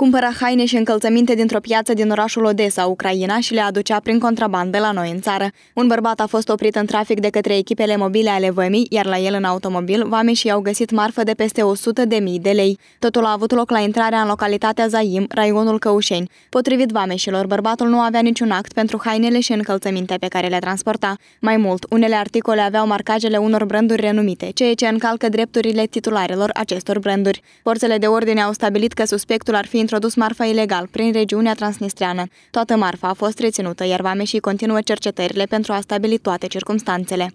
Cumpăra haine și încălțăminte dintr-o piață din orașul Odessa, Ucraina, și le aducea prin contrabandă la noi în țară. Un bărbat a fost oprit în trafic de către echipele mobile ale vămii, iar la el în automobil, și au găsit marfă de peste 100 de mii de lei. Totul a avut loc la intrarea în localitatea Zaim, raionul Căușeni. Potrivit vameșilor, bărbatul nu avea niciun act pentru hainele și încălțăminte pe care le transporta. Mai mult, unele articole aveau marcajele unor branduri renumite, ceea ce încalcă drepturile titularilor acestor branduri. Forțele de ordine au stabilit că suspectul ar fi introdus marfa ilegal prin regiunea transnistreană. Toată marfa a fost reținută, iar vameșii continuă cercetările pentru a stabili toate circumstanțele.